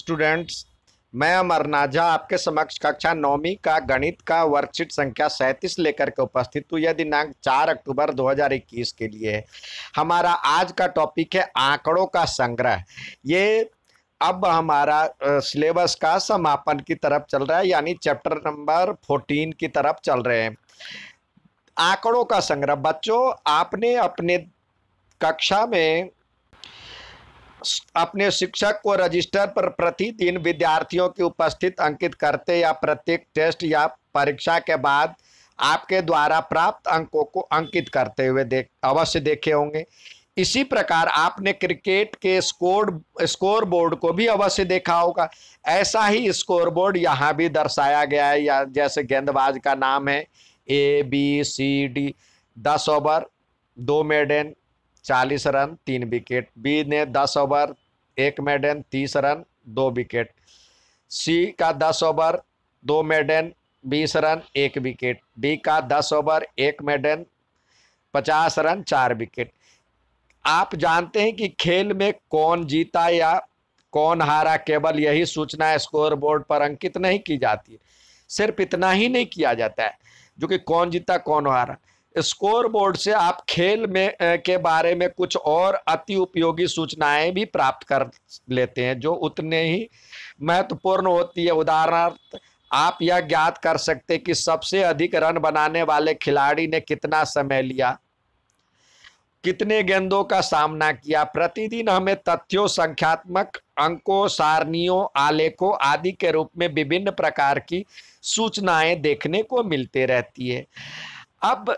students मैं अमर नाझा आपके समक्ष कक्षा नौवीं का गणित का वर्कशीट संख्या सैंतीस लेकर के उपस्थित हूँ यह दिनांक 4 अक्टूबर 2021 के लिए हमारा आज का टॉपिक है आंकड़ों का संग्रह ये अब हमारा सिलेबस का समापन की तरफ चल रहा है यानी चैप्टर नंबर 14 की तरफ चल रहे हैं आंकड़ों का संग्रह बच्चों आपने अपने कक्षा में अपने शिक्षक को रजिस्टर पर प्रतिदिन विद्यार्थियों की उपस्थित अंकित करते या प्रत्येक टेस्ट या परीक्षा के बाद आपके द्वारा प्राप्त अंकों को अंकित करते हुए देख अवश्य देखे होंगे इसी प्रकार आपने क्रिकेट के स्कोर स्कोर बोर्ड को भी अवश्य देखा होगा ऐसा ही स्कोर बोर्ड यहाँ भी दर्शाया गया है या जैसे गेंदबाज का नाम है ए बी सी डी दस ओवर दो मेडन चालीस रन तीन विकेट बी ने दस ओवर एक मेडन तीस रन दो विकेट सी का दस ओवर दो मेडन बीस रन एक विकेट डी का दस ओवर एक मेडन पचास रन चार विकेट आप जानते हैं कि खेल में कौन जीता या कौन हारा केवल यही सूचना स्कोर बोर्ड पर अंकित नहीं की जाती है सिर्फ इतना ही नहीं किया जाता है जो कि कौन जीता कौन हारा स्कोरबोर्ड से आप खेल में के बारे में कुछ और अति उपयोगी सूचनाएं भी प्राप्त कर लेते हैं जो उतने ही महत्वपूर्ण होती है उदाहरणार्थ आप यह ज्ञात कर सकते कि सबसे अधिक रन बनाने वाले खिलाड़ी ने कितना समय लिया कितने गेंदों का सामना किया प्रतिदिन हमें तथ्यों संख्यात्मक अंकों सारणियों आलेखों आदि के रूप में विभिन्न प्रकार की सूचनाएं देखने को मिलते रहती है अब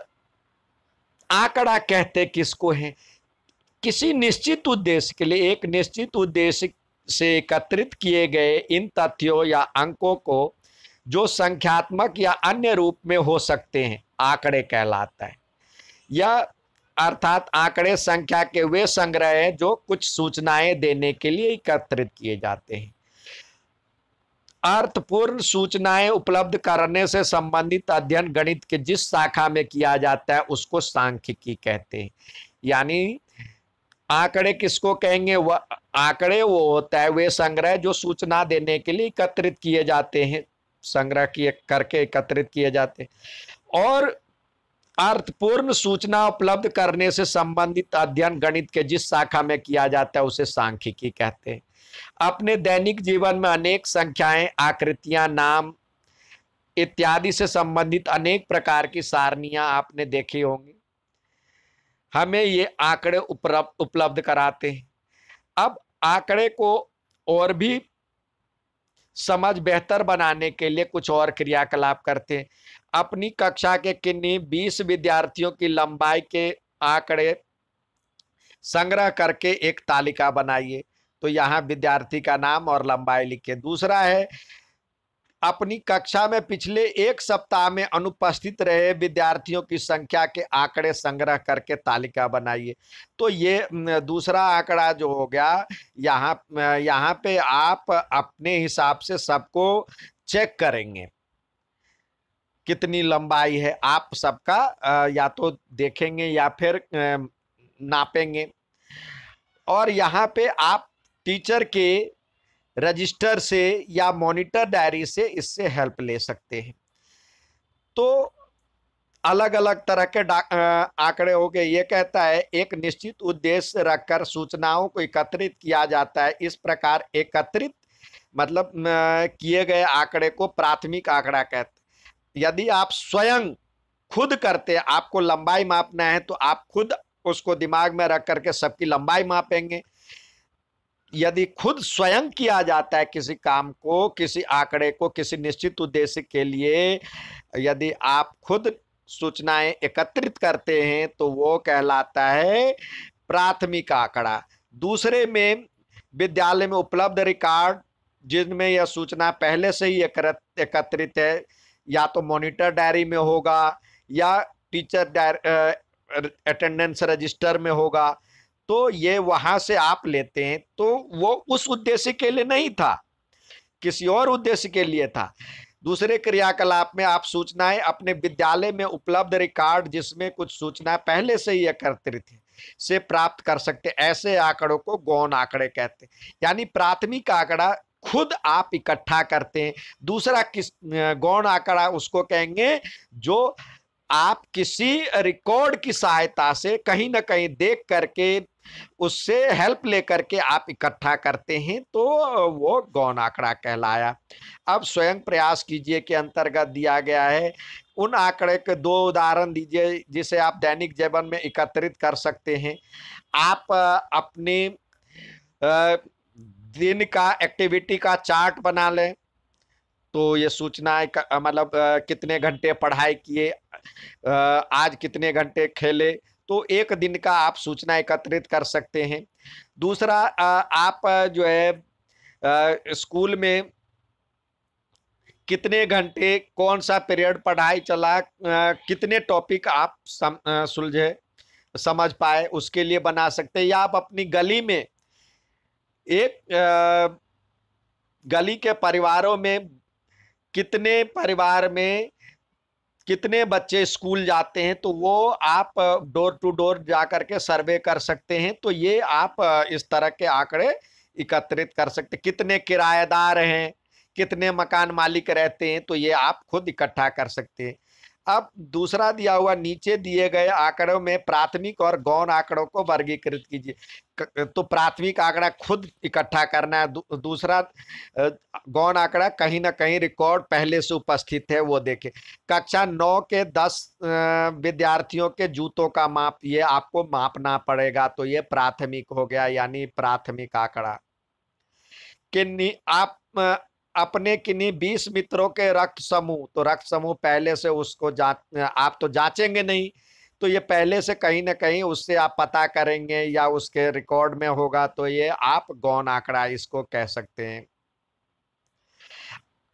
आंकड़ा कहते किसको हैं किसी निश्चित उद्देश्य के लिए एक निश्चित उद्देश्य से एकत्रित किए गए इन तथ्यों या अंकों को जो संख्यात्मक या अन्य रूप में हो सकते हैं आंकड़े कहलाता है या अर्थात आंकड़े संख्या के वे संग्रह हैं जो कुछ सूचनाएं देने के लिए एकत्रित किए जाते हैं अर्थपूर्ण सूचनाएं उपलब्ध करने से संबंधित अध्ययन गणित के जिस शाखा में किया जाता है उसको सांख्यिकी कहते हैं यानी आंकड़े किसको कहेंगे वह आंकड़े वो होता है वे संग्रह जो सूचना देने के लिए एकत्रित किए जाते हैं संग्रह किए करके एकत्रित किए जाते हैं और अर्थपूर्ण सूचना उपलब्ध करने से संबंधित अध्ययन गणित के जिस शाखा में किया जाता है उसे सांख्यिकी कहते हैं अपने दैनिक जीवन में अनेक संख्याएं आकृतियां नाम इत्यादि से संबंधित अनेक प्रकार की सारणियां आपने देखी होंगी हमें ये आंकड़े उपलब्ध कराते हैं अब आंकड़े को और भी समझ बेहतर बनाने के लिए कुछ और क्रियाकलाप करते हैं अपनी कक्षा के किन्नी बीस विद्यार्थियों की लंबाई के आंकड़े संग्रह करके एक तालिका बनाइए तो यहाँ विद्यार्थी का नाम और लंबाई लिखे दूसरा है अपनी कक्षा में पिछले एक सप्ताह में अनुपस्थित रहे विद्यार्थियों की संख्या के आंकड़े संग्रह करके तालिका बनाइए तो ये दूसरा आंकड़ा जो हो गया यहाँ यहाँ पे आप अपने हिसाब से सबको चेक करेंगे कितनी लंबाई है आप सबका या तो देखेंगे या फिर नापेंगे और यहाँ पे आप टीचर के रजिस्टर से या मॉनिटर डायरी से इससे हेल्प ले सकते हैं तो अलग अलग तरह के आंकड़े हो गए ये कहता है एक निश्चित उद्देश्य रखकर सूचनाओं को एकत्रित किया जाता है इस प्रकार एकत्रित मतलब किए गए आंकड़े को प्राथमिक आंकड़ा कहते यदि आप स्वयं खुद करते आपको लंबाई मापना है तो आप खुद उसको दिमाग में रख करके सबकी लंबाई मापेंगे यदि खुद स्वयं किया जाता है किसी काम को किसी आंकड़े को किसी निश्चित उद्देश्य के लिए यदि आप खुद सूचनाएं एकत्रित करते हैं तो वो कहलाता है प्राथमिक आंकड़ा दूसरे में विद्यालय में उपलब्ध रिकॉर्ड जिनमें यह सूचना पहले से ही एकत्रित है या तो मॉनिटर डायरी में होगा या टीचर अटेंडेंस रजिस्टर में होगा तो ये वहां से आप लेते हैं तो वो उस उद्देश्य के लिए नहीं था किसी और उद्देश्य के लिए था दूसरे क्रियाकलाप में आप सूचनाएं अपने विद्यालय में उपलब्ध रिकॉर्ड जिसमें कुछ सूचना पहले से ही एकत्रित है से प्राप्त कर सकते ऐसे आंकड़ों को गौण आंकड़े कहते हैं यानी प्राथमिक आंकड़ा खुद आप इकट्ठा करते हैं दूसरा किस गौण आंकड़ा उसको कहेंगे जो आप किसी रिकॉर्ड की सहायता से कहीं ना कहीं देख करके उससे हेल्प लेकर के आप इकट्ठा करते हैं तो वो गौन आंकड़ा कहलाया अब स्वयं प्रयास कीजिए के अंतर्गत दिया गया है उन आंकड़े के दो उदाहरण दीजिए जिसे आप दैनिक जीवन में एकत्रित कर सकते हैं आप अपने दिन का एक्टिविटी का चार्ट बना लें तो ये सूचना मतलब कितने घंटे पढ़ाई किए आज कितने घंटे खेले तो एक दिन का आप सूचना एकत्रित कर सकते हैं दूसरा आप जो है स्कूल में कितने घंटे कौन सा पीरियड पढ़ाई चला कितने टॉपिक आप सम, सुलझे समझ पाए उसके लिए बना सकते हैं या आप अपनी गली में एक गली के परिवारों में कितने परिवार में कितने बच्चे स्कूल जाते हैं तो वो आप डोर टू डोर जा कर के सर्वे कर सकते हैं तो ये आप इस तरह के आंकड़े एकत्रित कर सकते कितने किराएदार हैं कितने मकान मालिक रहते हैं तो ये आप खुद इकट्ठा कर सकते हैं अब दूसरा दिया हुआ नीचे दिए गए आंकड़ों में प्राथमिक और गौण आंकड़ों को वर्गीकृत कीजिए तो प्राथमिक आंकड़ा खुद इकट्ठा करना है दू, दूसरा गौण आंकड़ा कहीं ना कहीं रिकॉर्ड पहले से उपस्थित है वो देखें कक्षा नौ के दस विद्यार्थियों के जूतों का माप ये आपको मापना पड़ेगा तो ये प्राथमिक हो गया यानी प्राथमिक आंकड़ा कि आप अपने किन्हीं बीस मित्रों के रक्त समूह तो रक्त समूह पहले से उसको जांच आप तो जांचेंगे नहीं तो ये पहले से कहीं ना कहीं उससे आप पता करेंगे या उसके रिकॉर्ड में होगा तो ये आप गौन आंकड़ा इसको कह सकते हैं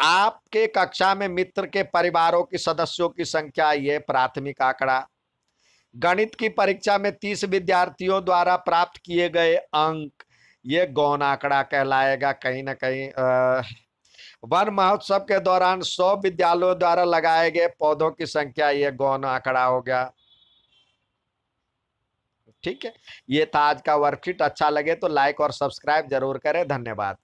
आपके कक्षा में मित्र के परिवारों की सदस्यों की संख्या ये प्राथमिक आंकड़ा गणित की परीक्षा में तीस विद्यार्थियों द्वारा प्राप्त किए गए अंक ये गौन आंकड़ा कहलाएगा कहीं ना कहीं आ, वन महोत्सव के दौरान सौ विद्यालयों द्वारा लगाए गए पौधों की संख्या ये गौन आंकड़ा हो गया ठीक है ये था आज का वर्कशीट अच्छा लगे तो लाइक और सब्सक्राइब जरूर करें धन्यवाद